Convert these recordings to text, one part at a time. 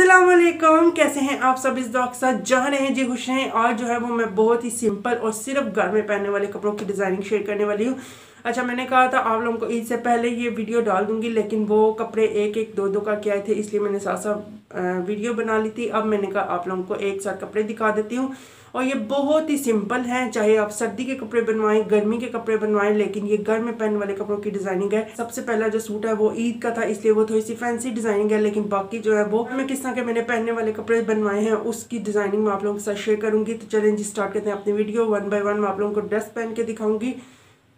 असलकम कैसे हैं आप सब इस दौर के साथ जा रहे हैं जी खुश हैं और जो है वो मैं बहुत ही सिंपल और सिर्फ घर में पहनने वाले कपड़ों की डिज़ाइनिंग शेयर करने वाली हूँ अच्छा मैंने कहा था आप लोगों को ईद से पहले ये वीडियो डाल दूंगी लेकिन वो कपड़े एक एक दो दो का आए थे इसलिए मैंने साथ साथ वीडियो बना ली थी अब मैंने कहा आप लोगों को एक साथ कपड़े दिखा देती हूँ और ये बहुत ही सिंपल हैं चाहे आप सर्दी के कपड़े बनवाएं गर्मी के कपड़े बनवाएं लेकिन ये घर में पहनने वाले कपड़ों की डिजाइनिंग है सबसे पहला जो सूट है वो ईद का था इसलिए वो थोड़ी सी फैंसी डिजाइनिंग है लेकिन बाकी जो है वो मैं किस तरह के मैंने पहनने वाले कपड़े बनवाए हैं उसकी डिजाइनिंग मैं आप लोगों के साथ शेयर करूंगी तो चैलेंज स्टार्ट करते हैं अपनी वीडियो वन बाय वन मैं आप लोगों को ड्रेस पहन के दिखाऊंगी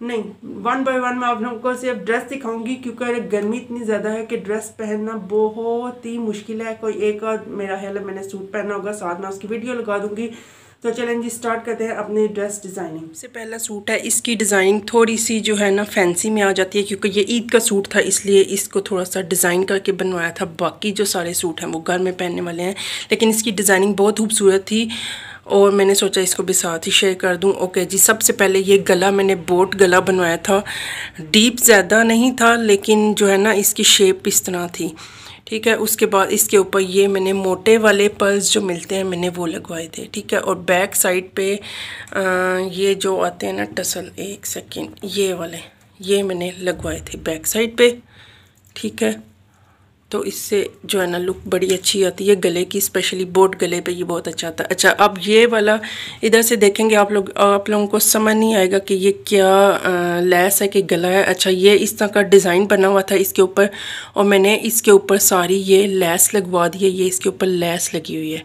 नहीं वन बाय वन मैं आप लोगों को सिर्फ ड्रेस दिखाऊंगी क्योंकि अरे गर्मी इतनी ज़्यादा है कि ड्रेस पहनना बहुत ही मुश्किल है कोई एक और मेरा ख्याल है मैंने सूट पहना होगा साथ में उसकी वीडियो लगा दूंगी तो चलें जी स्टार्ट करते हैं अपने ड्रेस डिज़ाइनिंग सबसे पहला सूट है इसकी डिज़ाइनिंग थोड़ी सी जो है ना फैंसी में आ जाती है क्योंकि ये ईद का सूट था इसलिए इसको थोड़ा सा डिज़ाइन करके बनवाया था बाकी जो सारे सूट हैं वो घर में पहनने वाले हैं लेकिन इसकी डिज़ाइनिंग बहुत खूबसूरत थी और मैंने सोचा इसको भी साथ ही शेयर कर दूं ओके जी सबसे पहले ये गला मैंने बोट गला बनवाया था डीप ज़्यादा नहीं था लेकिन जो है ना इसकी शेप इस तरह थी ठीक है उसके बाद इसके ऊपर ये मैंने मोटे वाले पर्स जो मिलते हैं मैंने वो लगवाए थे ठीक है और बैक साइड पे आ, ये जो आते हैं ना टसल एक सेकेंड ये वाले ये मैंने लगवाए थे बैक साइड पे ठीक है तो इससे जो है ना लुक बड़ी अच्छी आती है गले की स्पेशली बोट गले पे ये बहुत अच्छा आता है अच्छा अब ये वाला इधर से देखेंगे आप लोग आप लोगों को समझ नहीं आएगा कि ये क्या लैस है कि गला है अच्छा ये इस तरह का डिज़ाइन बना हुआ था इसके ऊपर और मैंने इसके ऊपर सारी ये लैस लगवा दी है ये इसके ऊपर लैस लगी हुई है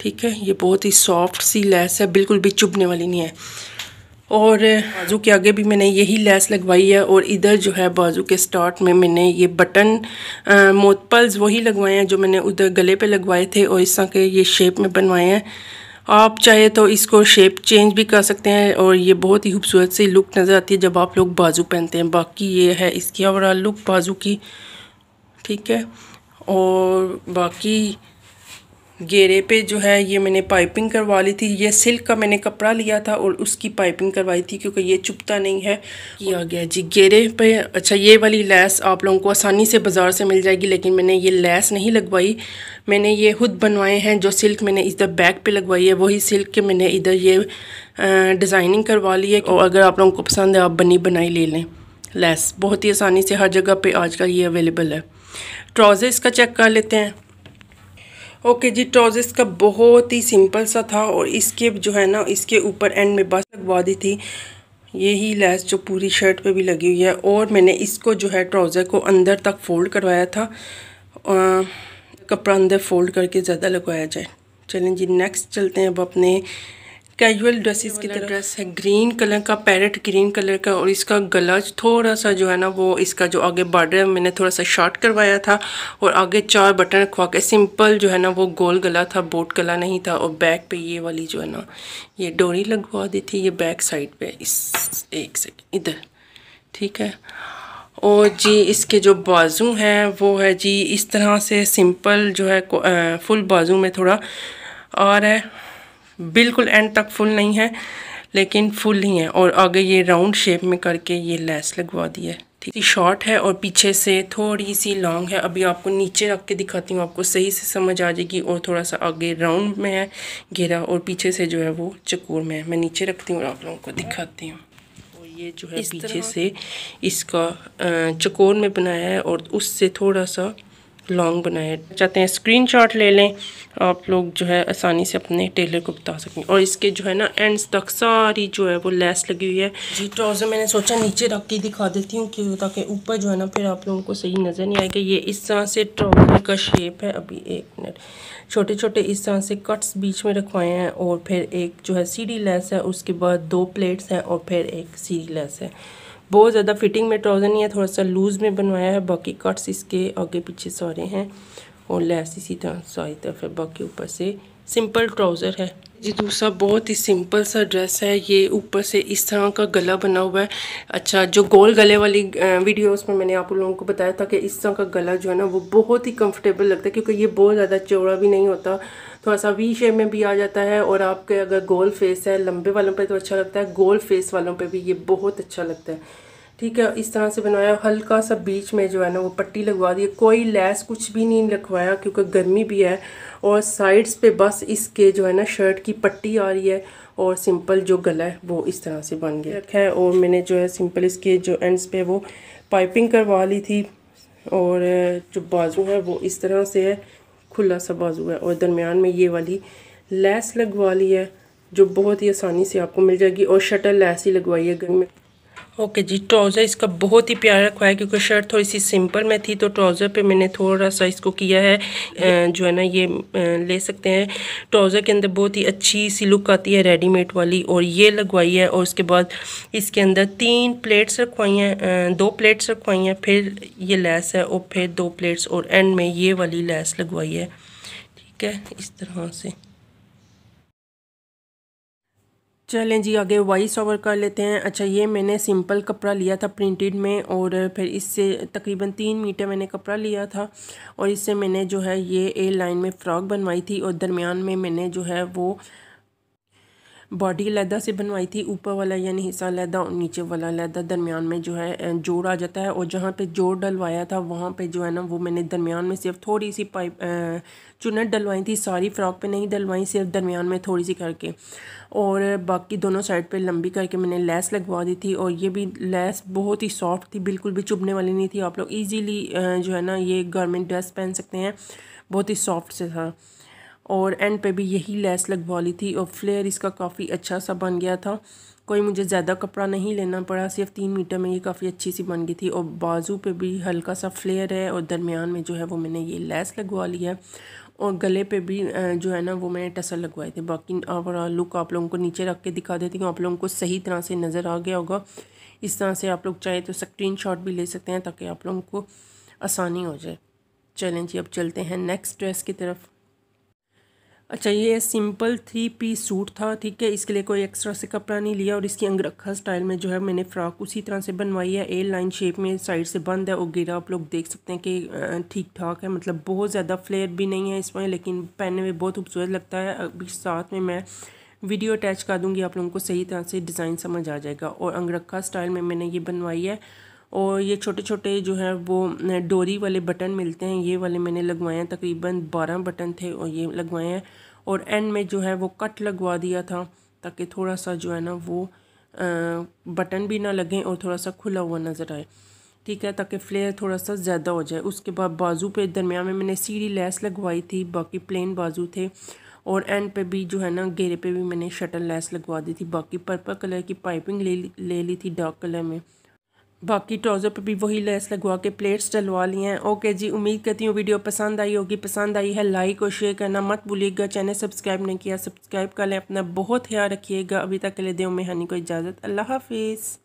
ठीक है ये बहुत ही सॉफ्ट सी लैस है बिल्कुल भी चुभने वाली नहीं है और बाजू के आगे भी मैंने यही लेस लगवाई है और इधर जो है बाजू के स्टार्ट में मैंने ये बटन मोतपल्स वही लगवाए हैं जो मैंने उधर गले पे लगवाए थे और इस तरह के ये शेप में बनवाए हैं आप चाहे तो इसको शेप चेंज भी कर सकते हैं और ये बहुत ही खूबसूरत सी लुक नज़र आती है जब आप लोग बाजू पहनते हैं बाकी ये है इसकी ओवरऑल लुक बाजू की ठीक है और बाकी घेरे पे जो है ये मैंने पाइपिंग करवा ली थी ये सिल्क का मैंने कपड़ा लिया था और उसकी पाइपिंग करवाई थी क्योंकि ये चुपता नहीं है किया गया जी घेरे पे अच्छा ये वाली लैस आप लोगों को आसानी से बाज़ार से मिल जाएगी लेकिन मैंने ये लैस नहीं लगवाई मैंने ये खुद बनवाए हैं जो सिल्क मैंने इधर बैक पे लगवाई है वही सिल्क के मैंने इधर ये डिज़ाइनिंग करवा ली है और अगर आप लोगों को पसंद है आप बनी बनाई ले लें लैस बहुत ही आसानी से हर जगह पर आजकल ये अवेलेबल है ट्राउज़र इसका चेक कर लेते हैं ओके जी ट्राउजर्स का बहुत ही सिंपल सा था और इसके जो है ना इसके ऊपर एंड में बस लगवा दी थी यही लैस जो पूरी शर्ट पे भी लगी हुई है और मैंने इसको जो है ट्राउज़र को अंदर तक फोल्ड करवाया था कपड़ा अंदर फोल्ड करके ज़्यादा लगवाया जाए चलें जी नेक्स्ट चलते हैं अब अपने कैजुअल ड्रेसेस की तरह ड्रेस है ग्रीन कलर का पैरेट ग्रीन कलर का और इसका गला थोड़ा सा जो है ना वो इसका जो आगे बॉर्डर है मैंने थोड़ा सा शॉर्ट करवाया था और आगे चार बटन रखवा के सिंपल जो है ना वो गोल गला था बोट गला नहीं था और बैक पे ये वाली जो है ना ये डोरी लगवा दी थी ये बैक साइड पर इस एक सेकेंड इधर ठीक है और जी इसके जो बाजू हैं वो है जी इस तरह से सिंपल जो है फुल बाजू में थोड़ा और है बिल्कुल एंड तक फुल नहीं है लेकिन फुल ही है और आगे ये राउंड शेप में करके ये लेस लगवा दी है ठीक शॉर्ट है और पीछे से थोड़ी सी लॉन्ग है अभी आपको नीचे रख के दिखाती हूँ आपको सही से समझ आ जाएगी और थोड़ा सा आगे राउंड में है घेरा और पीछे से जो है वो चकोर में है मैं नीचे रखती हूँ और आप लोगों को दिखाती हूँ और ये जो है पीछे से इसका चकोर में बनाया है और उससे थोड़ा सा लॉन्ग बनाया चाहते हैं शॉट ले लें आप लोग जो है आसानी से अपने टेलर को बता सकें और इसके जो है ना एंड्स तक सारी जो है वो लेस लगी हुई है जी ट्राउज़र मैंने सोचा नीचे रख के दिखा देती हूँ क्यों ताकि ऊपर जो है ना फिर आप लोगों को सही नज़र नहीं आएगा ये इस तरह से ट्राउज़र का शेप है अभी एक मिनट छोटे छोटे इस तरह से कट्स बीच में रखवाए हैं और फिर एक जो है सीढ़ी लेस है उसके बाद दो प्लेट्स हैं और फिर एक सीढ़ी लेस है बहुत ज़्यादा फिटिंग में ट्राउज़र नहीं है थोड़ा सा लूज़ में बनवाया है बाकी कट्स इसके आगे पीछे सारे हैं और लैस इसी तरह सारी तरफ है बाकी ऊपर से सिंपल ट्राउज़र है ये दूसरा बहुत ही सिंपल सा ड्रेस है ये ऊपर से इस तरह का गला बना हुआ है अच्छा जो गोल गले वाली वीडियोस में मैंने आप लोगों को बताया था कि इस तरह का गला जो है ना वो बहुत ही कंफर्टेबल लगता है क्योंकि ये बहुत ज़्यादा चौड़ा भी नहीं होता थोड़ा सा वी शेप में भी आ जाता है और आपके अगर गोल फेस है लंबे वालों पर तो अच्छा लगता है गोल फेस वालों पर भी ये बहुत अच्छा लगता है ठीक है इस तरह से बनाया हल्का सा बीच में जो है ना वो पट्टी लगवा दी कोई लेस कुछ भी नहीं लगवाया क्योंकि गर्मी भी है और साइड्स पे बस इसके जो है ना शर्ट की पट्टी आ रही है और सिंपल जो गला है वो इस तरह से बन गया है और मैंने जो है सिंपल इसके जो एंड्स पे वो पाइपिंग करवा ली थी और जो बाजू है वो इस तरह से है खुला सा बाजू है और दरमियान में ये वाली लेस लगवा ली है जो बहुत ही आसानी से आपको मिल जाएगी और शटर लैस ही लगवाई है गर्मी में ओके जी ट्राउज़र इसका बहुत ही प्यारा रखा है क्योंकि शर्ट थोड़ी सी सिंपल में थी तो ट्राउज़र पे मैंने थोड़ा सा इसको किया है जो है ना ये ले सकते हैं ट्राउज़र के अंदर बहुत ही अच्छी सी लुक आती है रेडीमेड वाली और ये लगवाई है और उसके बाद इसके अंदर तीन प्लेट्स रखवाई हैं दो प्लेट्स रखवाई हैं फिर ये लेस है और फिर दो प्लेट्स और एंड में ये वाली लेस लगवाई है ठीक है इस तरह से चलें जी आगे वॉइस ओवर कर लेते हैं अच्छा ये मैंने सिंपल कपड़ा लिया था प्रिंटेड में और फिर इससे तकरीबन तीन मीटर मैंने कपड़ा लिया था और इससे मैंने जो है ये ए लाइन में फ़्रॉक बनवाई थी और दरमियान में मैंने जो है वो बॉडी लैदा से बनवाई थी ऊपर वाला यानी हिस्सा लैदा और नीचे वाला लैदा दरमियान में जो है जोड़ आ जाता है और जहाँ पे जोड़ डलवाया था वहाँ पे जो है ना वो मैंने दरमियान में सिर्फ थोड़ी सी पाइप चुनट डलवाई थी सारी फ्रॉक पे नहीं डलवाई सिर्फ दरमियान में थोड़ी सी करके और बाकी दोनों साइड पर लंबी करके मैंने लैस लगवा दी थी और ये भी लैस बहुत ही सॉफ्ट थी बिल्कुल भी चुभने वाली नहीं थी आप लोग ईजीली जो है ना ये गर्मेंट ड्रेस पहन सकते हैं बहुत ही सॉफ्ट से था और एंड पे भी यही लेस लगवा ली थी और फ्लेयर इसका काफ़ी अच्छा सा बन गया था कोई मुझे ज़्यादा कपड़ा नहीं लेना पड़ा सिर्फ तीन मीटर में ये काफ़ी अच्छी सी बन गई थी और बाजू पे भी हल्का सा फ्लेयर है और दरमियान में जो है वो मैंने ये लेस लगवा ली है और गले पे भी जो है ना वो मैंने टसल लगवाए थे बाकी ओवरऑल लुक आप लोगों को नीचे रख के दिखा देती हूँ आप लोगों को सही तरह से नज़र आ गया होगा इस तरह से आप लोग चाहे तो स्क्रीन शॉट भी ले सकते हैं ताकि आप लोगों को आसानी हो जाए चलें जी अब चलते हैं नेक्स्ट ड्रेस की तरफ अच्छा ये सिंपल थ्री पीस सूट था ठीक है इसके लिए कोई एक्स्ट्रा से कपड़ा नहीं लिया और इसकी अंगरखा स्टाइल में जो है मैंने फ्रॉक उसी तरह से बनवाई है ए लाइन शेप में साइड से बंद है और गिरा आप लोग देख सकते हैं कि ठीक ठाक है मतलब बहुत ज़्यादा फ्लेयर भी नहीं है इसमें लेकिन पहनने में बहुत खूबसूरत लगता है अभी साथ में मैं वीडियो अटैच कर दूँगी आप लोगों को सही तरह से डिज़ाइन समझ आ जाएगा और अंगरखा स्टाइल में मैंने ये बनवाई है और ये छोटे छोटे जो है वो डोरी वाले बटन मिलते हैं ये वाले मैंने लगवाए हैं तकरीबन बारह बटन थे और ये लगवाए हैं और एंड में जो है वो कट लगवा दिया था ताकि थोड़ा सा जो है ना वो बटन भी ना लगें और थोड़ा सा खुला हुआ नज़र आए ठीक है ताकि फ्लेयर थोड़ा सा ज़्यादा हो जाए उसके बाद बाजू पे दरमियान में मैंने सीढ़ी लेस लगवाई थी बाकी प्लेन बाजू थे और एंड पे भी जो है ना घेरे पे भी मैंने शटल लेस लगवा दी थी बाकी पर्पल कलर की पाइपिंग ले ले ली थी डार्क कलर में बाकी ट्राउज़र पर भी वही लेस लगवा के प्लेट्स डलवा लिए हैं ओके जी उम्मीद करती हूँ वीडियो पसंद आई होगी पसंद आई है लाइक और शेयर करना मत भूलिएगा चैनल सब्सक्राइब नहीं किया सब्सक्राइब कर लें अपना बहुत ख्याल रखिएगा अभी तक के लिए दे में को इजाज़त अल्लाह हाफिज़